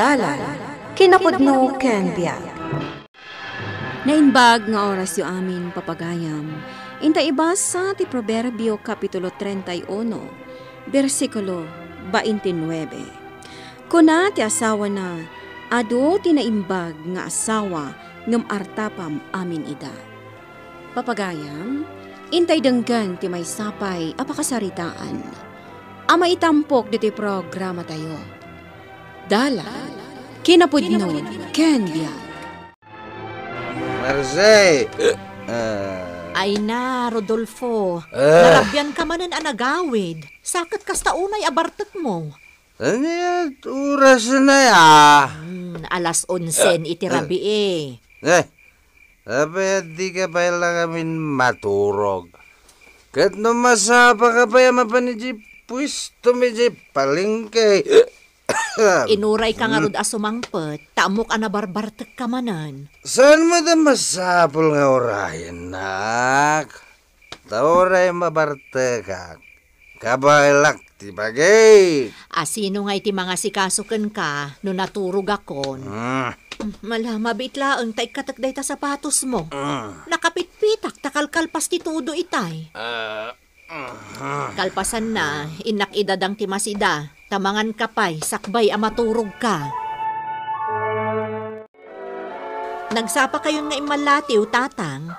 dalan, kinapudno ken biyag. Nainbag nga oras yu amin papagayam, inta ibas sa ti Proverbio Kapitulo 31, versikulo 29. Kuna ti asawa na, adu ti naimbag nga asawa ngam artapam amin ida. Papagayam, intay denggan ti may sapay apakasaritaan. Ama itampok diti programa tayo Dala, Kinapudno, Kenya. Marse! Uh, eh. eh. Ay na, Rodolfo. Uh, Narabyan ka manin anagawid. Sakat kas taunay abartat mo. Ano Oras na ya. Hmm, alas onsen itirabi eh. E. Eh, sabi di ka pa kailangan maturog. Kat no masapa ka pa yung mapanijip, pwis tumijip palingkay. Inuray ka nga rod asumangpet, taamok ana barbartek ka manan. Saan mo da masapol nga orayan, nak? Tauray mabartekak. Kabalak ti bagay. Asino nga iti mga sikasuken ka no naturog akon. Hmm. Mm. Mala, mabitla ang taik katagday ta sapatos mo. Mm. Nakapitpitak takalkalpas ti tudo itay. Uh, uh, uh. Kalpasan na, inak idadang ti masida Tamangan ka pa'y eh, sakbay amaturog ka. Nagsapa kayo nga imalatiw, tatang.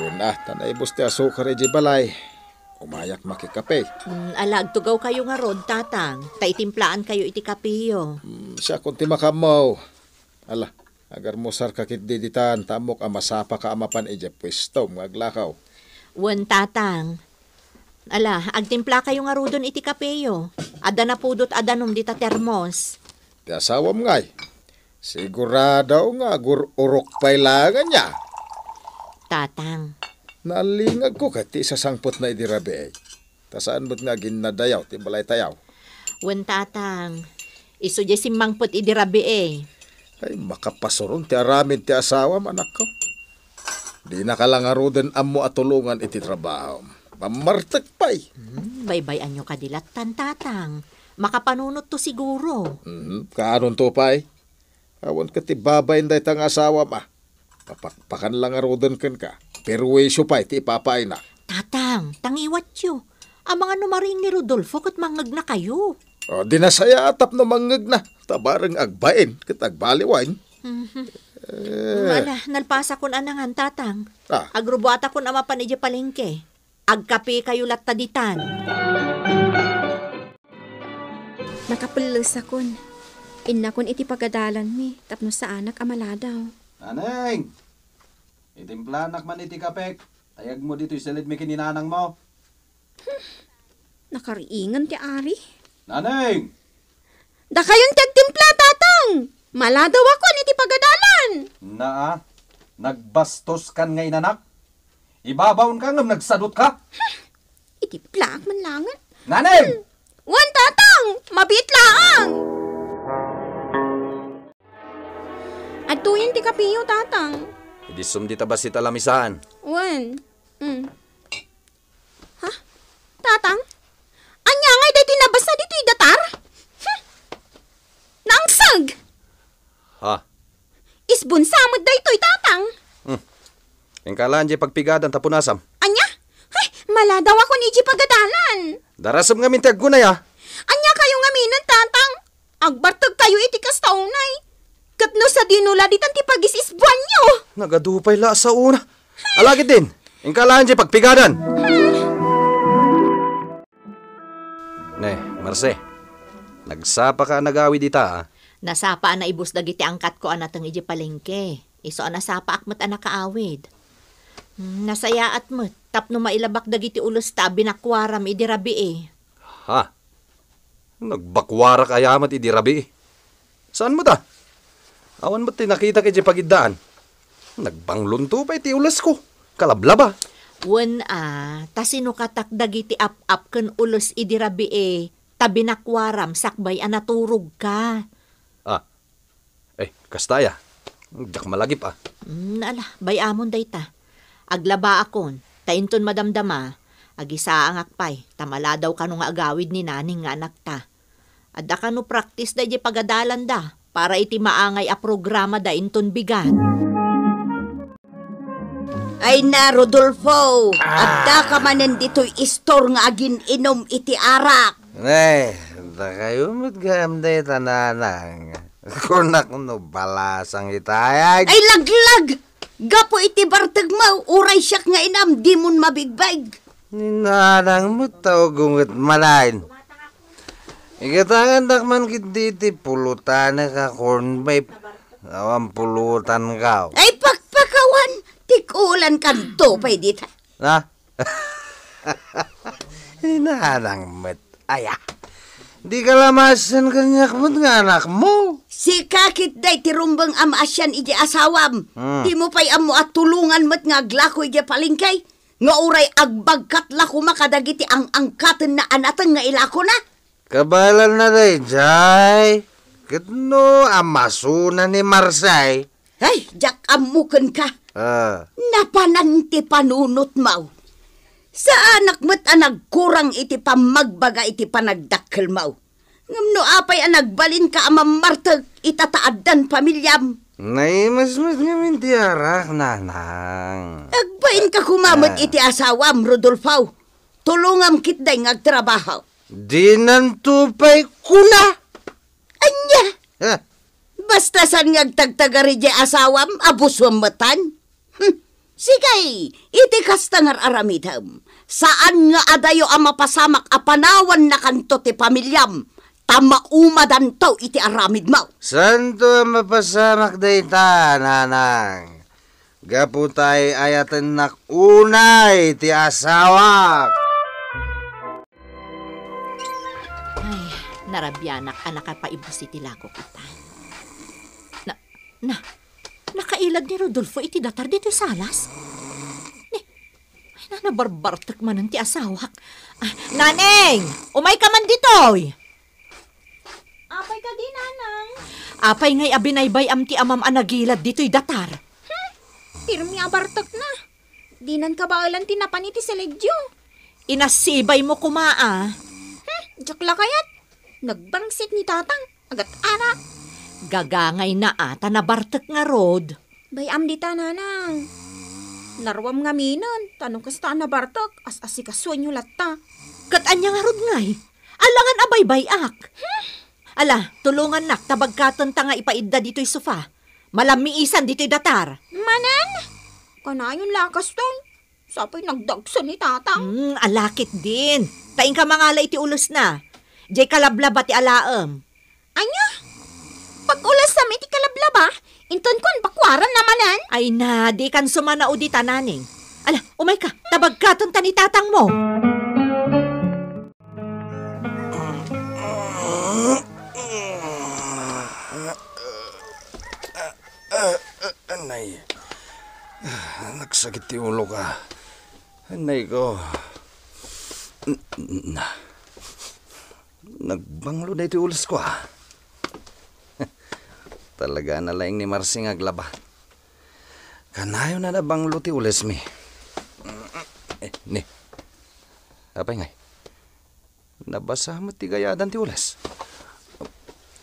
Una, tanay buste asukar e eh, balay. Umayak makikape. Mm, alagtugaw kayo nga ron, tatang. Taitimplaan kayo iti kapiyo. Mm, siya kunti makamaw. Ala, agar mo sar kakit diditan, tamok amasapa ka amapan e eh, pwesto, maglakaw. Wan, tatang. Ala, agtimpla kayo nga rodon iti kapeyo. Ada na pudot adanum dita termos. Ti asawam mo ngay. Sigurado nga gururok pailangan niya. Tatang. Nalingag ko kati sa sangpot na idirabi eh. Tasaan ba't nga ginadayaw, ti balay tayaw? Wen tatang, iso jay simangpot idirabi eh. Ay, makapasurong ti aramid ti asawa, manak ko. Di nakalangaroden at tulungan iti trabaho. Mamartek pa'y. Hmm? baybayan nyo kadilat tantatang. Makapanunot to siguro. Mm, kaanon to, pay? Awan ka ti babay na itang asawa ma. Papakpakan lang arodan kan ka. Pero wesyo pa ti ipapain na. Tatang, tangiwat yo. Ang mga numaring ni Rodolfo kat mangag na kayo. O, di na saya atap na mangag na. Tabarang agbain, kat agbaliwain. Mm-hmm. Eh... Mala, nalpasa kun anangan, tatang. Ah. Agrubo ata kun ama panidya palengke. Agkapi kayo lataditan. Nakapulos akon. Inna kon iti pagadalan mi, tapno sa anak amaladaw. Aneng! Itimplanak man iti kapek. Tayag mo dito isalid mi kininanang mo. Hmm. Nakariingan ti Ari. Naneng! Da kayong tiagtimpla, tatang! Maladaw ako ni ti pagadalan! Naa, nagbastos kan ngay nanak. Ibabaon ka ngam nagsadot ka. Iti Itiplak man langan. Eh. Nanay! Hmm. Wan tatang! Mabit lang! Atuyan ti kapiyo tatang. Hindi sumdi ta ba si talamisan? Wan. Mm. Ha? Tatang? Anya nga dati tinabasa dito yung datar? Hm. Nangsag! Ha? Isbon samod daytoy tatang. Ingkalaan di pagpigadan tapunasam. Anya? Ay, maladaw ako ni di pagadalan. Darasam nga minti agunay ah. Anya kayo nga minan tatang. Agbartag kayo iti kastaunay. Katno sa dinula ditan ti pagisisbuan nyo. Nagadupay la sa una. Alagit din. Ingkalaan di pagpigadan. ne, Marce. Nagsapa ka nagawi dita ah. Nasapa na ibus dagiti angkat ko anatang iji palengke. Iso e, anasapa akmat anakaawid. Nasaya at mo, tapno mailabak dagiti ulos ta, binakwara mi idirabi eh. Ha? Nagbakwara kayamat idirabi eh. Saan mo ta? Awan mo tinakita kay pagidaan. Nagbanglunto pa iti ulos ko. Kalablaba. Wen a, ah, ta sino katak dagiti ap-ap ken ulos idirabi eh. Tabinakwaram sakbay anaturog ah, ka. Ah, eh, kastaya. Dak malagip ah. Mm, ala, bayamon day ta. Aglaba akon, tainton madamdama, agisa ang akpay, tamala daw ka nga agawid ni naning nga anak ta. Adda ka no practice da pagadalan da, para iti maangay a programa da inton bigan. Ay na, Rodolfo! Ah. Adda ka manen dito'y istor nga agin inom iti arak. Ay, da kayo matgamday tananang. Kunak no balasang itayag. Ay, laglag! Gapo iti bartag mo, uray siyak nga inam, di mon mabigbayg. Ninarang mo tao gungat malain. Igatangan takman kit diti, pulutan ka corn babe. Awan pulutan ka. Ay pakpakawan, tikulan ka do pa dita. Ha? Ninarang met, ayah. Di ka lamasan kanyak mo't nga anak mo. Si kakit day tirumbang amasyan iji asawam. Hmm. Di mo pa'y amo at tulungan mo't nga glako iji palingkay. Nga uray agbagkat lako makadagiti ang angkatan na anatan nga ilako na. Kabalan na day, Jai. Kitno amasuna ni Marsay. Ay, jak amukan ka. Ah. Napananti panunot mao sa anak mo't anagkurang iti pamagbaga iti panagdakkel mao. no apay anagbalin ka amang martag itataadan pamilyam. Nay, mas mas ngamin ti arak, nanang. Agbain ka kumamot ah. iti asawam, Rodolfo. Tulungam kit day ngagtrabaho. Di nantupay kuna. Anya! Ah. Basta san ngagtagtagari di asawam, abuswam matan. Hm. Sigay, iti kastangar aramidam. Saan nga adayo ang mapasamak apanawan na kanto ti pamilyam? Tama Tamauma dantaw iti aramid mo. Santo ang mapasamak dayta, nanang. Gaputay ayaten nak unay ti asawak. Ay, narabyanak anak ka paibus iti lago kita. Na, na, Nakailag ni Rodolfo iti datar dito salas. Ni, ay nanabarbartak man ang ti asawak. Ah, naneng! Umay ka man dito! Oy. Apay ka din, nanang. Apay ngay abinaybay am ti amam anagilad dito'y datar. Hmm, pirmi abartak na. Dinan ka ba alam tinapan iti seledyo? Inasibay mo kumaa. Hmm, jakla kayat. Nagbarangsit ni tatang. Agat anak. Gagangay na ata na bartek nga road. Bayam di tananang. Narwam nga minan, tanong kasta na bartek, as asikasuan nyo latta. Katanya nga rod ngay, alangan abay bayak. Ala, tulungan nak, tabagkatan ta nga ipaidda dito'y sofa. Malamiisan dito'y datar. Manan? Kanayon lakas ton. Sapay nagdagsan ni tatang. Hmm, alakit din. Tain ka mangala iti ulos na. Diyay kalablaba ti alaam. Anya? Pag ulas sa miti kalablab ah, inton kon pakwaran namanan. Ay na, di kan sumana o di tananing. Ala, umay ka, tabag ka tong tanitatang mo. Anay, nagsakit ti ulo ka. Anay ko. Na. Nagbanglo na iti ulas ko ah. Talaga na laing ni Marsing aglaba. Kanayo na nabang luti ules mi. Eh, ni. Apay ngay. Nabasa mo tigayadan ti ules.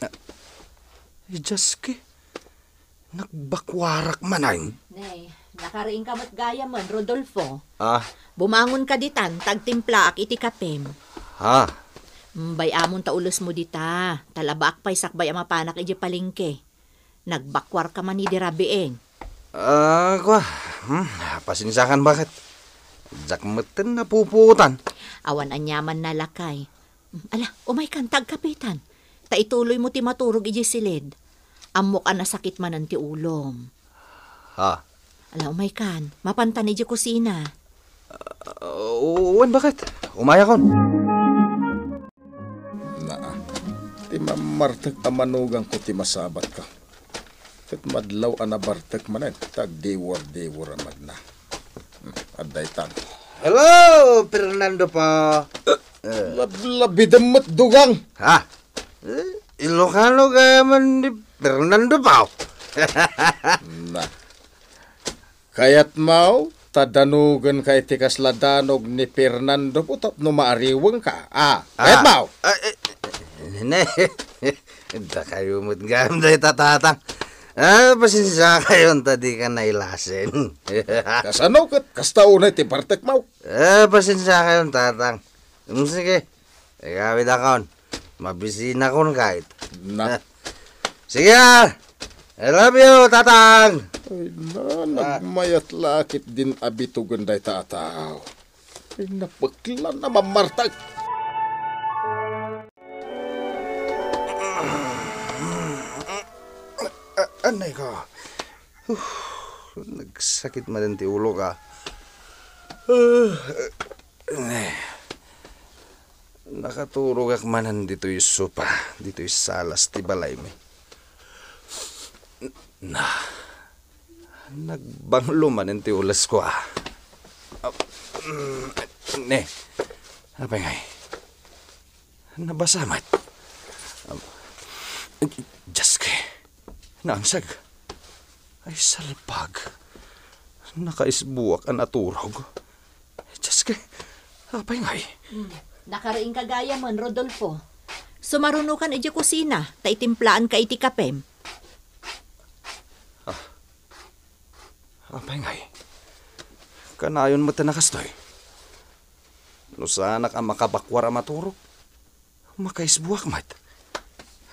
Eh, Ijaski. Nagbakwarak manay. Nay, nakariing ka mat gaya man, Rodolfo. Ah, Bumangon ka ditan, tagtimpla ak iti kapem. ha. Mbay amon ta ulos mo dita. Talabaak pay sakbay amapanak iti palingke. Nagbakwar ka man ni Dirabieng. Eh. Ah, uh, ah. kwa. Hmm, pasinsakan bakit? Jakmatan na puputan. Awan anyaman na lakay. Ala, umay kantag kapitan. ituloy mo ti maturog iji silid. Amok na sakit man ang ti ulom. Ha? Ala, umay kan. Mapantan iji kusina. Uh, ah, uwan, bakit? Umaya kon. Na, ti mamartag amanugan ko ti masabat ka tag madlaw ana manen. tag manan war dewar dewar magna aday tag hello Fernando pa uh, lab dugang ha uh, Ilocano kaya man ni Fernando pa na kayat mau tadanugan kay tikas ladanog ni Fernando po tap no maariwang ka ah kayat ah. mau uh, uh, ne da kayo mo't gamday tatatang Ah, pasensya kayon ta di ka nailasin. Kasanaw kat kastaunay ti partek mau. Ah, pasensya kayon tatang. Um, mm, sige, ikawid akon. Mabisina kon kahit. Na. Sige ah. I love you, tatang. Ay na, nagmayat lakit din abitugan day tataw. Ay napaklan na mamartag. anay ka Uf, nagsakit ti ulo ka uh, Nakaturo kak manan dito yung sopa Dito yung salas ti balay mi Na Nagbanglo manan ti ulas ko ah uh, Ne Apa ngay Nabasamat um, Nangsag ay salpag. Nakaisbuak ang naturog. Diyos kay, apay ngay. Eh. Mm. Nakaraing kagaya man, Rodolfo. Sumarunukan iti kusina, ta itimplaan ka iti kapem. Ah. Apay ngay. Eh. Kanayon mo tanakastoy. Nusanak ang makabakwar ang maturog. Makaisbuak mat.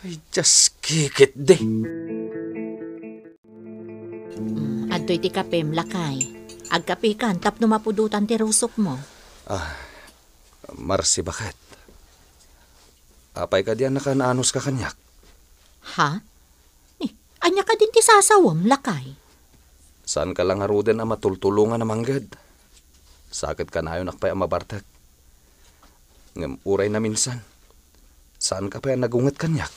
Ay, just kikit de. Mm. Mm, adoy ti kape lakay. Agkapi kan tapno mapudutan ti rusok mo. Ah, Marcy bakit? Apay ka diyan nakanaanos ka kanyak. Ha? Eh, anya ka din ti sasawam lakay. Saan ka lang haruden ang matultulungan na manggad? Sakit ka na yun akpay ang mabartak. Ngam uray na minsan. Saan ka pa nagungat kanyak?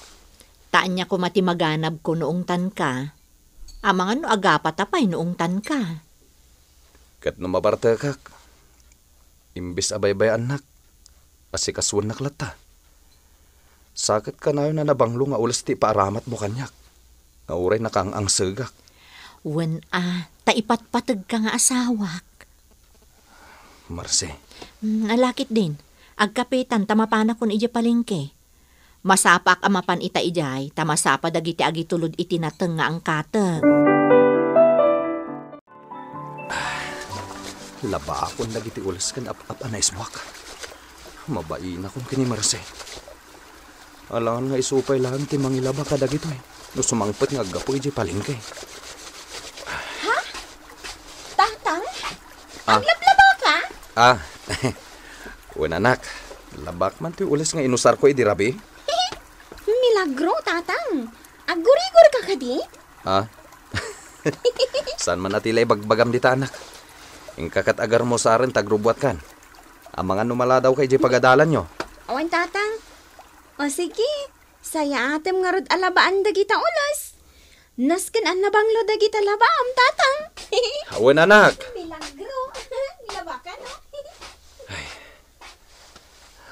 Taan niya ko matimaganab ko noong tan ka, Amang ano agapa tapay noong tan ka. Kat no mabarta kak. Imbis abay-bay anak. Asi kaswan naklata. Sakit ka na na nabanglo nga ulas ti paaramat mo kanyak. Nga uray na kang ang segak. Wen ah, taipatpatag ka nga asawak. Marse. Mm, alakit din. Agkapitan, tamapanak kun ija palingke. Masapak amapan ita ijay, tamasapa dagiti agitulod tulod iti nateng nga ang kateng. Ah, laba akon dagiti ulas kan ap-ap anaiswak. Mabain akong kini Marce. Alangan nga isupay lang ti mangilaba ka dagito eh. No sumangpet nga gapo ijay palingke. Ha? Tangtang? Ah. Aglablaba ka? Ah, Uwan anak, labak man ti ulas nga inusar ko idirabi. Eh, milagro, tatang. Agurigor ka ka di? Ha? San man natilay bagbagam di tanak. Ang kakatagar mo sa arin tagrubuat kan. Amangan numala daw kay di pagadalan nyo. Awan tatang. O sige, saya atem nga rod alabaan da kita ulas. Nasken an nabanglo da kita labaam tatang. Awan anak. Milagro. Milabakan no? Ay.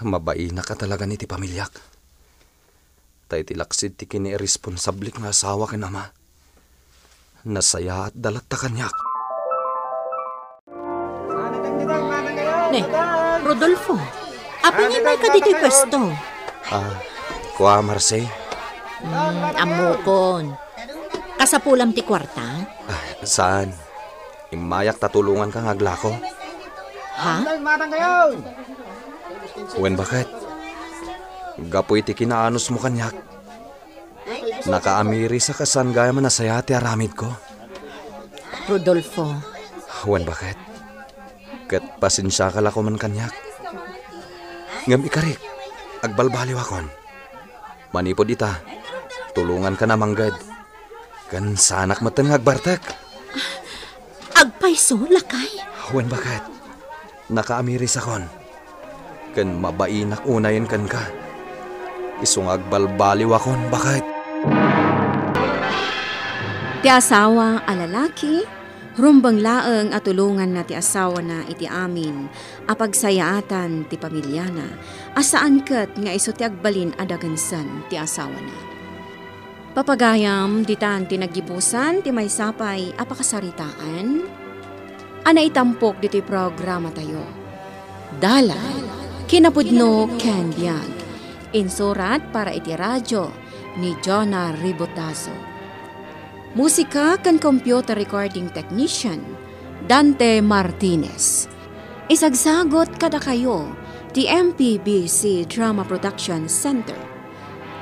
Mabai na ka talaga ni ti pamilyak. Tay tilaksid ti kini irresponsable nga asawa ken ama. Nasaya at dalat ta kanyak. Ne, Rodolfo, apa ni may ka dito'y pwesto? Ah, kuha Marce. Hmm, amukon. Kasapulam ti kwarta? Ah, saan? Imayak tatulungan ka ngagla ko? Ha? Wen bakit? Gapoy ti kinaanos mo kanyak. Nakaamiri sa kasan gaya man nasaya ti aramid ko. Rodolfo. Juan, bakit? Kat pasensya ka ko man kanyak. Ngam ikarik, agbalbaliw akon. Manipod ita, tulungan ka na manggad. Kan sanak matan agbartak. Agpaiso, lakay. Juan, bakit? Nakaamiris akon. Kan mabainak unayan kan ka. Isungag balbaliw akon bakit. Ti asawa a lalaki, rumbang laeng atulungan na ti asawa na iti amin, apagsayaatan ti pamilya na, asaan kat nga iso ti agbalin adagansan ti asawa na. Papagayam, ditan ti nagibusan ti may sapay, apakasaritaan. Ana itampok dito'y programa tayo. Dala, kinapudno, Ken Insurat para iti itiradyo ni Jonah Ribotazo. Musika kan computer recording technician Dante Martinez. Isagsagot kada kayo ti MPBC Drama Production Center.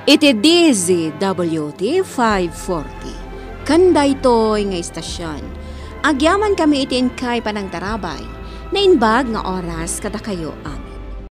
Iti DZWT 540. Kanda ito nga istasyon. Agyaman kami iti inkay panang tarabay na inbag nga oras kada kayo ang